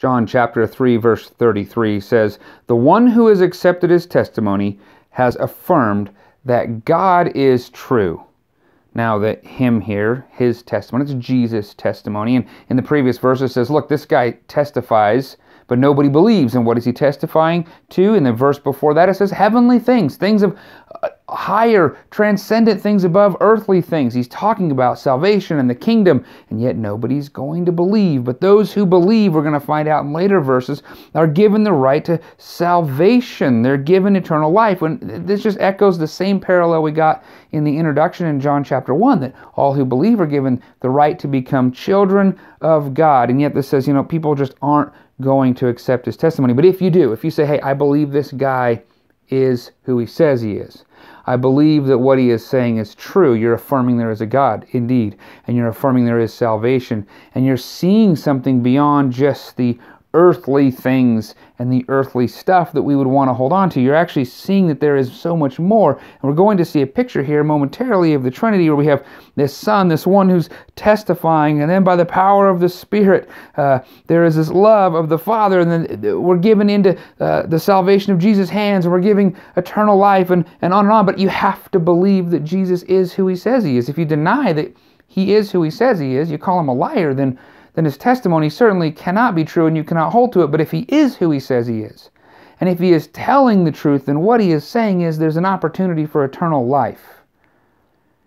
John chapter 3 verse 33 says, "The one who has accepted his testimony has affirmed that God is true." Now that him here, his testimony, it's Jesus' testimony. And in the previous verse it says, look, this guy testifies, but nobody believes. And what is he testifying to? In the verse before that it says, heavenly things, things of uh, higher, transcendent things above earthly things. He's talking about salvation and the kingdom, and yet nobody's going to believe. But those who believe, we're going to find out in later verses, are given the right to salvation. They're given eternal life. When this just echoes the same parallel we got in the introduction in John chapter 1 that all who believe are given the right to become children of God. And yet this says, you know, people just aren't going to accept his testimony. But if you do, if you say, hey, I believe this guy is who he says he is, I believe that what he is saying is true. You're affirming there is a God, indeed, and you're affirming there is salvation, and you're seeing something beyond just the earthly things and the earthly stuff that we would want to hold on to. You're actually seeing that there is so much more. And we're going to see a picture here momentarily of the Trinity where we have this Son, this one who's testifying, and then by the power of the Spirit, uh, there is this love of the Father, and then uh, we're given into uh, the salvation of Jesus' hands, and we're giving eternal life, and, and on and on. But you have to believe that Jesus is who he says he is. If you deny that he is who he says he is, you call him a liar, then then his testimony certainly cannot be true and you cannot hold to it. But if he is who he says he is, and if he is telling the truth, then what he is saying is there's an opportunity for eternal life.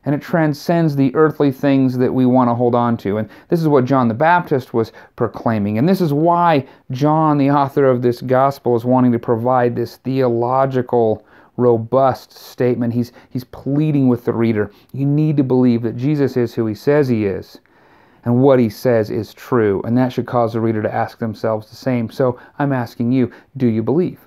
And it transcends the earthly things that we want to hold on to. And this is what John the Baptist was proclaiming. And this is why John, the author of this gospel, is wanting to provide this theological robust statement. He's, he's pleading with the reader. You need to believe that Jesus is who he says he is and what he says is true. And that should cause the reader to ask themselves the same. So I'm asking you, do you believe?